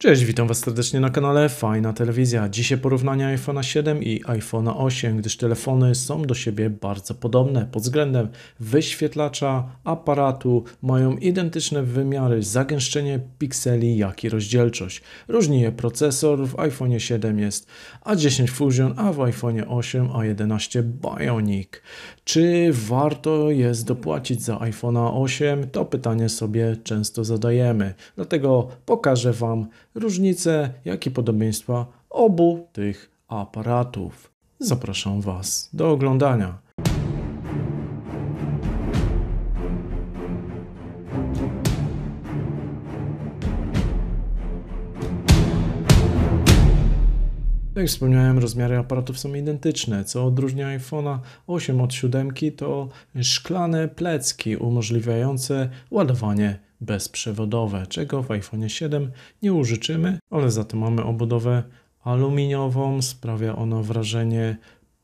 Cześć, witam Was serdecznie na kanale Fajna Telewizja. Dzisiaj porównania iPhone'a 7 i iPhone'a 8, gdyż telefony są do siebie bardzo podobne pod względem wyświetlacza, aparatu, mają identyczne wymiary, zagęszczenie pikseli, jak i rozdzielczość. Różni je procesor, w iPhone'ie 7 jest A10 Fusion, a w iPhone'ie 8 A11 Bionic. Czy warto jest dopłacić za iPhone'a 8? To pytanie sobie często zadajemy, dlatego pokażę Wam różnice, jak i podobieństwa obu tych aparatów. Zapraszam Was do oglądania. Jak wspomniałem, rozmiary aparatów są identyczne. Co odróżnia iPhone'a 8 od 7 to szklane plecki umożliwiające ładowanie bezprzewodowe, czego w iPhone 7 nie użyczymy, ale za to mamy obudowę aluminiową. Sprawia ona wrażenie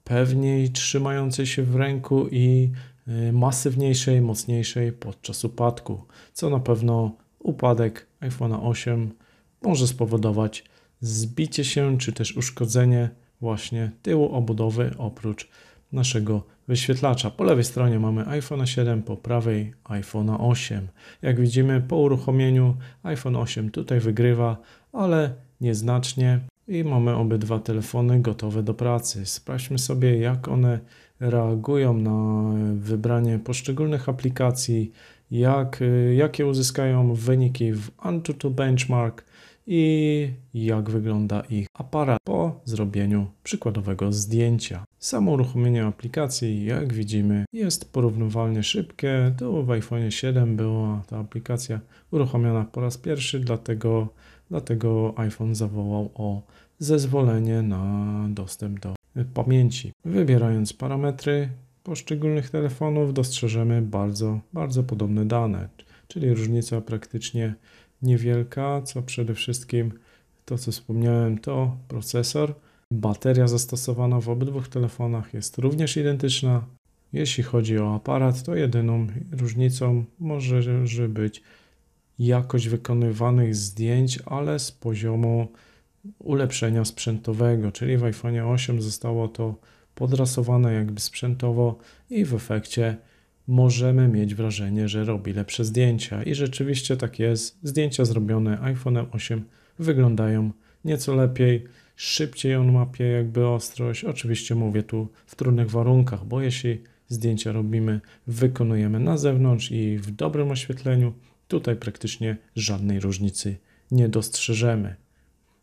pewniej trzymającej się w ręku i y, masywniejszej, mocniejszej podczas upadku, co na pewno upadek iPhone'a 8 może spowodować zbicie się czy też uszkodzenie właśnie tyłu obudowy oprócz naszego wyświetlacza. Po lewej stronie mamy iPhone 7, po prawej iPhone 8. Jak widzimy po uruchomieniu iPhone 8 tutaj wygrywa, ale nieznacznie i mamy obydwa telefony gotowe do pracy. Sprawdźmy sobie jak one reagują na wybranie poszczególnych aplikacji, jak, jakie uzyskają wyniki w Antutu Benchmark, i jak wygląda ich aparat po zrobieniu przykładowego zdjęcia. Samo uruchomienie aplikacji, jak widzimy, jest porównywalnie szybkie. Tu w iPhone 7 była ta aplikacja uruchomiona po raz pierwszy, dlatego, dlatego iPhone zawołał o zezwolenie na dostęp do pamięci. Wybierając parametry poszczególnych telefonów, dostrzeżemy bardzo, bardzo podobne dane, czyli różnica praktycznie niewielka, co przede wszystkim to, co wspomniałem, to procesor. Bateria zastosowana w obydwu telefonach jest również identyczna. Jeśli chodzi o aparat, to jedyną różnicą może być jakość wykonywanych zdjęć, ale z poziomu ulepszenia sprzętowego, czyli w iPhone 8 zostało to podrasowane jakby sprzętowo i w efekcie możemy mieć wrażenie, że robi lepsze zdjęcia. I rzeczywiście tak jest. Zdjęcia zrobione iPhone'em 8 wyglądają nieco lepiej, szybciej on łapie jakby ostrość. Oczywiście mówię tu w trudnych warunkach, bo jeśli zdjęcia robimy, wykonujemy na zewnątrz i w dobrym oświetleniu, tutaj praktycznie żadnej różnicy nie dostrzeżemy.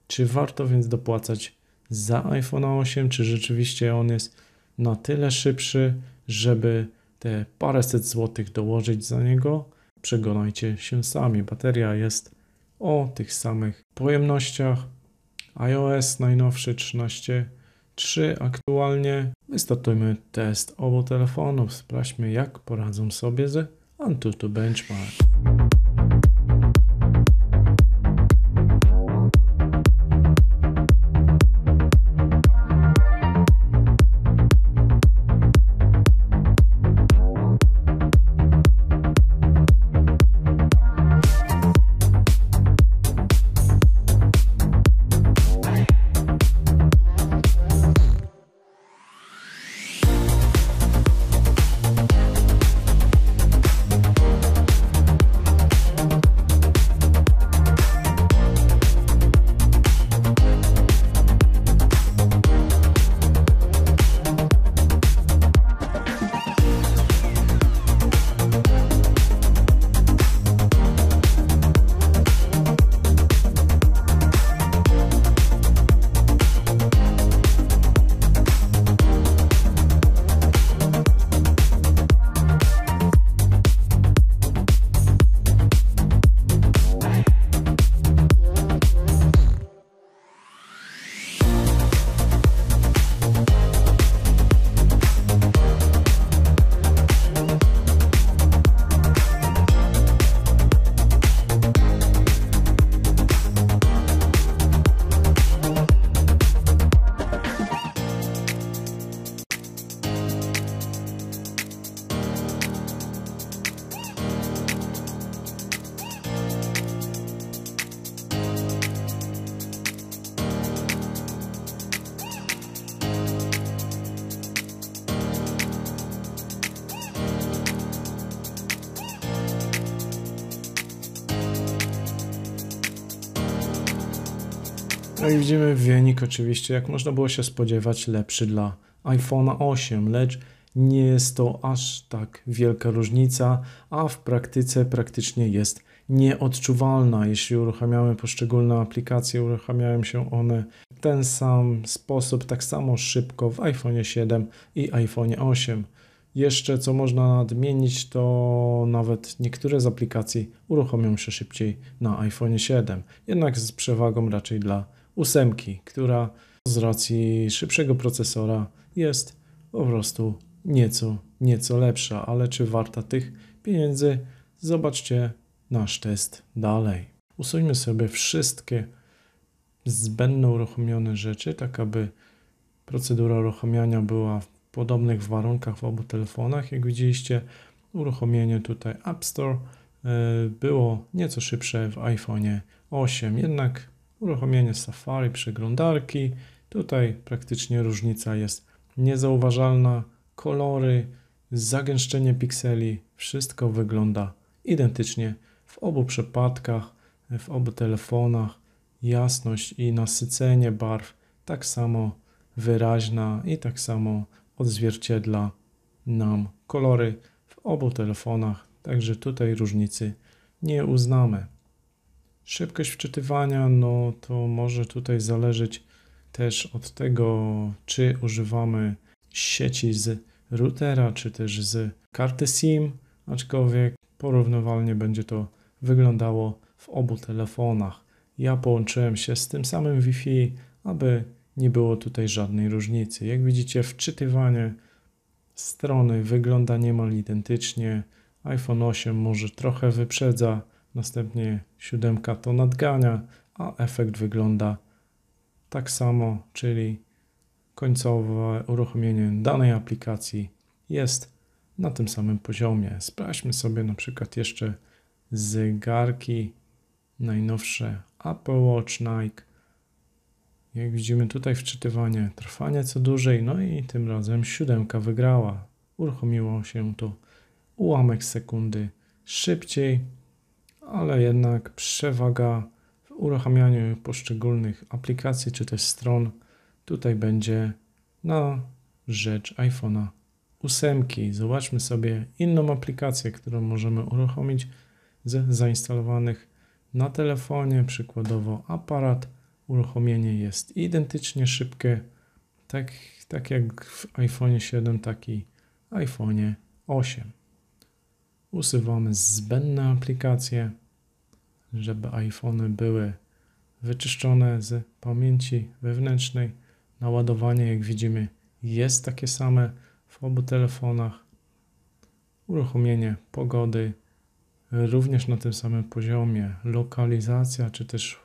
Czy warto więc dopłacać za iPhone 8? Czy rzeczywiście on jest na tyle szybszy, żeby te paręset złotych dołożyć za niego, przegonajcie się sami. Bateria jest o tych samych pojemnościach. iOS najnowszy 13.3 aktualnie. Wystartujmy test obu telefonów. Sprawdźmy jak poradzą sobie z Antutu Benchmark. No i widzimy wynik oczywiście, jak można było się spodziewać, lepszy dla iPhone'a 8, lecz nie jest to aż tak wielka różnica, a w praktyce praktycznie jest nieodczuwalna. Jeśli uruchamiamy poszczególne aplikacje, uruchamiają się one w ten sam sposób, tak samo szybko w iPhone 7 i iPhone 8. Jeszcze co można nadmienić, to nawet niektóre z aplikacji uruchomią się szybciej na iPhone 7, jednak z przewagą raczej dla ósemki, która z racji szybszego procesora jest po prostu nieco, nieco lepsza, ale czy warta tych pieniędzy? Zobaczcie nasz test dalej. Usuńmy sobie wszystkie zbędne uruchomione rzeczy, tak aby procedura uruchamiania była w podobnych warunkach w obu telefonach. Jak widzieliście, uruchomienie tutaj App Store e, było nieco szybsze w iPhone 8, jednak uruchomienie Safari, przeglądarki. Tutaj praktycznie różnica jest niezauważalna. Kolory, zagęszczenie pikseli, wszystko wygląda identycznie w obu przypadkach, w obu telefonach. Jasność i nasycenie barw tak samo wyraźna i tak samo odzwierciedla nam kolory w obu telefonach, także tutaj różnicy nie uznamy. Szybkość wczytywania, no to może tutaj zależeć też od tego, czy używamy sieci z routera, czy też z karty SIM, aczkolwiek porównywalnie będzie to wyglądało w obu telefonach. Ja połączyłem się z tym samym Wi-Fi, aby nie było tutaj żadnej różnicy. Jak widzicie, wczytywanie strony wygląda niemal identycznie. iPhone 8 może trochę wyprzedza następnie siódemka to nadgania, a efekt wygląda tak samo, czyli końcowe uruchomienie danej aplikacji jest na tym samym poziomie. Sprawdźmy sobie na przykład jeszcze zegarki najnowsze Apple Watch Nike. Jak widzimy tutaj wczytywanie trwanie co dłużej, no i tym razem siódemka wygrała. Uruchomiło się to ułamek sekundy szybciej ale jednak przewaga w uruchamianiu poszczególnych aplikacji czy też stron tutaj będzie na rzecz iPhone'a 8. Zobaczmy sobie inną aplikację, którą możemy uruchomić z zainstalowanych na telefonie, przykładowo aparat. Uruchomienie jest identycznie szybkie, tak, tak jak w iPhone 7, tak i iPhone 8. Usuwamy zbędne aplikacje, żeby iPhony były wyczyszczone z pamięci wewnętrznej. Naładowanie, jak widzimy, jest takie same w obu telefonach. Uruchomienie pogody również na tym samym poziomie. Lokalizacja, czy też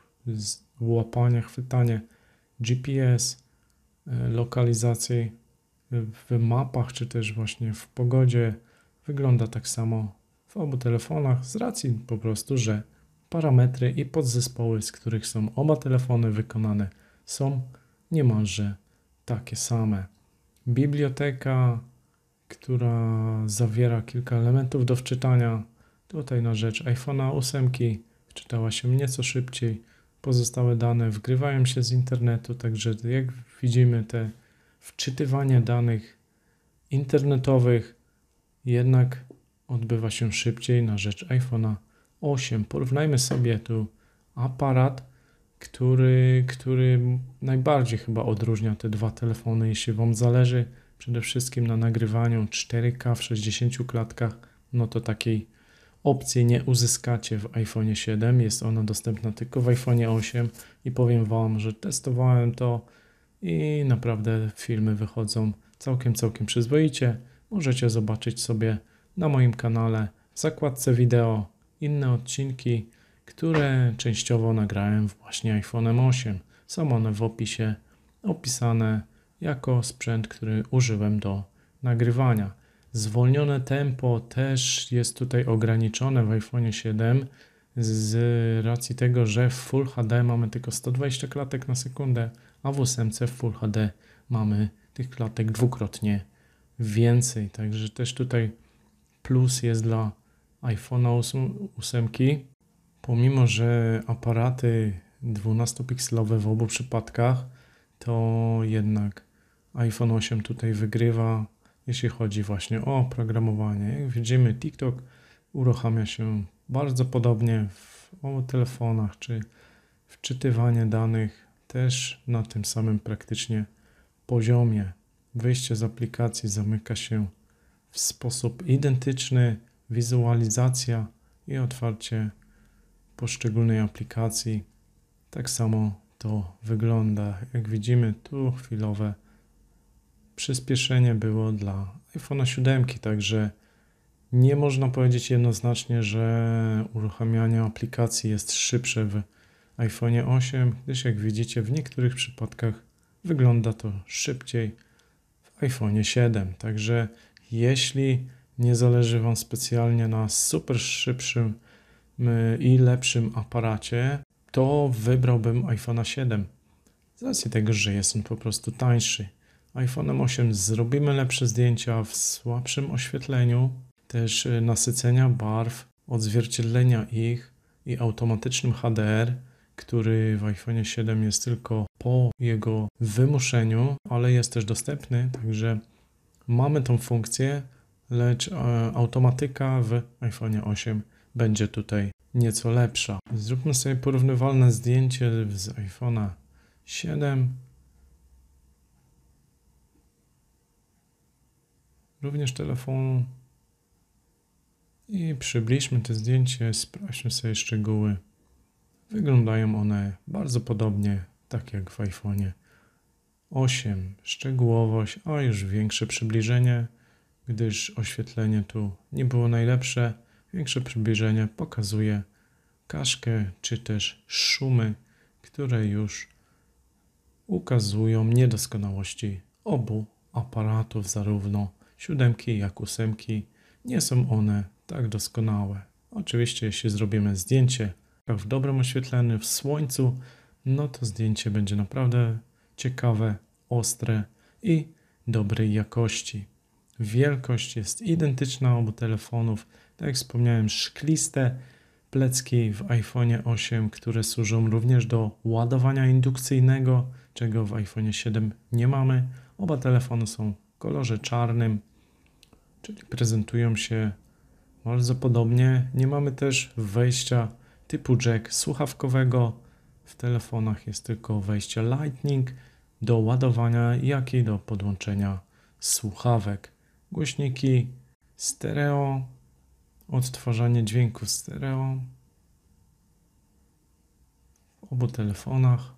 łapanie, chwytanie GPS, e, lokalizacji w mapach, czy też właśnie w pogodzie wygląda tak samo w obu telefonach z racji po prostu, że parametry i podzespoły, z których są oba telefony wykonane, są niemalże takie same. Biblioteka, która zawiera kilka elementów do wczytania, tutaj na rzecz iPhone'a 8 wczytała się nieco szybciej. Pozostałe dane wgrywają się z internetu, także jak widzimy, te wczytywanie danych internetowych jednak odbywa się szybciej na rzecz iPhone'a 8. Porównajmy sobie tu aparat, który, który najbardziej chyba odróżnia te dwa telefony. Jeśli Wam zależy przede wszystkim na nagrywaniu 4K w 60 klatkach, no to takiej opcji nie uzyskacie w iPhone 7. Jest ona dostępna tylko w iPhone 8 i powiem Wam, że testowałem to i naprawdę filmy wychodzą całkiem, całkiem przyzwoicie. Możecie zobaczyć sobie na moim kanale w zakładce wideo inne odcinki, które częściowo nagrałem właśnie iPhone'em 8. Są one w opisie opisane jako sprzęt, który użyłem do nagrywania. Zwolnione tempo też jest tutaj ograniczone w iPhone 7 z racji tego, że w Full HD mamy tylko 120 klatek na sekundę, a w 8 w Full HD mamy tych klatek dwukrotnie więcej. Także też tutaj Plus jest dla iPhone'a 8, 8. Pomimo, że aparaty 12-pikselowe w obu przypadkach, to jednak iPhone 8 tutaj wygrywa, jeśli chodzi właśnie o programowanie. Jak widzimy, TikTok uruchamia się bardzo podobnie w o telefonach, czy wczytywanie danych też na tym samym praktycznie poziomie. Wyjście z aplikacji zamyka się w sposób identyczny wizualizacja i otwarcie poszczególnej aplikacji. Tak samo to wygląda. Jak widzimy, tu chwilowe przyspieszenie było dla iPhone'a 7, także nie można powiedzieć jednoznacznie, że uruchamianie aplikacji jest szybsze w iPhone'ie 8, gdyż jak widzicie, w niektórych przypadkach wygląda to szybciej w iPhone'ie 7. Także jeśli nie zależy Wam specjalnie na super szybszym y, i lepszym aparacie, to wybrałbym iPhone'a 7. Z racji tego, że jest on po prostu tańszy. iPhone'em 8 zrobimy lepsze zdjęcia w słabszym oświetleniu, też y, nasycenia barw, odzwierciedlenia ich i automatycznym HDR, który w iPhone 7 jest tylko po jego wymuszeniu, ale jest też dostępny, także Mamy tą funkcję, lecz e, automatyka w iPhone 8 będzie tutaj nieco lepsza. Zróbmy sobie porównywalne zdjęcie z iPhone'a 7. Również telefonu. I przybliżmy to zdjęcie, sprawdźmy sobie szczegóły. Wyglądają one bardzo podobnie, tak jak w iPhone'ie 8. Szczegółowość, o już większe przybliżenie, gdyż oświetlenie tu nie było najlepsze. Większe przybliżenie pokazuje kaszkę czy też szumy, które już ukazują niedoskonałości obu aparatów, zarówno siódemki jak ósemki. Nie są one tak doskonałe. Oczywiście jeśli zrobimy zdjęcie w dobrym oświetleniu w słońcu, no to zdjęcie będzie naprawdę ciekawe, ostre i dobrej jakości. Wielkość jest identyczna obu telefonów. Tak jak wspomniałem, szkliste plecki w iPhone 8, które służą również do ładowania indukcyjnego, czego w iPhone 7 nie mamy. Oba telefony są w kolorze czarnym, czyli prezentują się bardzo podobnie. Nie mamy też wejścia typu jack słuchawkowego w telefonach jest tylko wejście Lightning do ładowania, jak i do podłączenia słuchawek. Głośniki stereo, odtwarzanie dźwięku stereo w obu telefonach.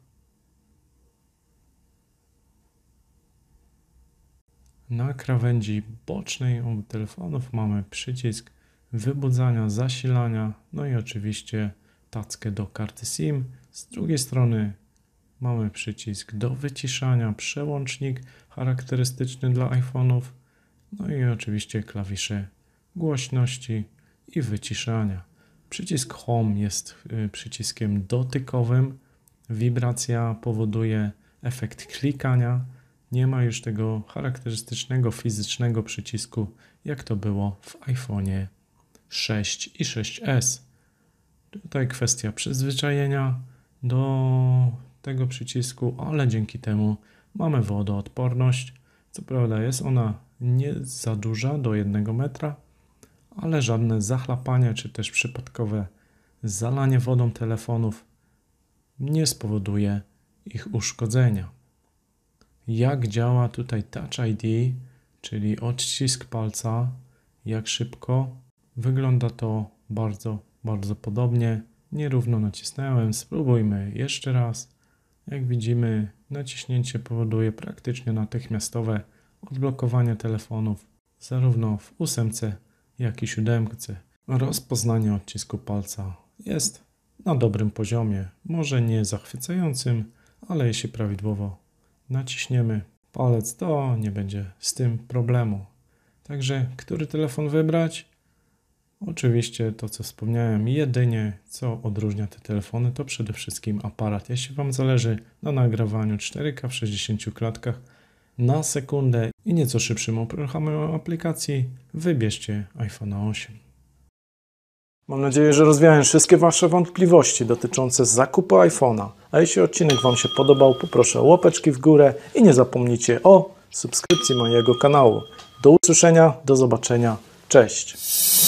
Na krawędzi bocznej obu telefonów mamy przycisk wybudzania, zasilania, no i oczywiście tackę do karty SIM z drugiej strony mamy przycisk do wyciszania, przełącznik charakterystyczny dla iPhone'ów, no i oczywiście klawisze głośności i wyciszania. Przycisk Home jest y, przyciskiem dotykowym. Wibracja powoduje efekt klikania. Nie ma już tego charakterystycznego fizycznego przycisku, jak to było w iPhone'ie 6 i 6S. Tutaj kwestia przyzwyczajenia do tego przycisku, ale dzięki temu mamy wodoodporność. Co prawda jest ona nie za duża, do 1 metra, ale żadne zachlapania czy też przypadkowe zalanie wodą telefonów nie spowoduje ich uszkodzenia. Jak działa tutaj Touch ID, czyli odcisk palca, jak szybko. Wygląda to bardzo, bardzo podobnie nierówno nacisnąłem. Spróbujmy jeszcze raz. Jak widzimy, naciśnięcie powoduje praktycznie natychmiastowe odblokowanie telefonów zarówno w ósemce, jak i siódemce. Rozpoznanie odcisku palca jest na dobrym poziomie, może nie zachwycającym, ale jeśli prawidłowo naciśniemy palec, to nie będzie z tym problemu. Także który telefon wybrać? Oczywiście to, co wspomniałem, jedynie co odróżnia te telefony, to przede wszystkim aparat. Jeśli Wam zależy na nagrywaniu 4K w 60 klatkach na sekundę i nieco szybszym oprogramowaniu aplikacji, wybierzcie iPhone 8. Mam nadzieję, że rozwiałem wszystkie Wasze wątpliwości dotyczące zakupu iPhone'a. A jeśli odcinek Wam się podobał, poproszę o łapeczki w górę i nie zapomnijcie o subskrypcji mojego kanału. Do usłyszenia, do zobaczenia, cześć!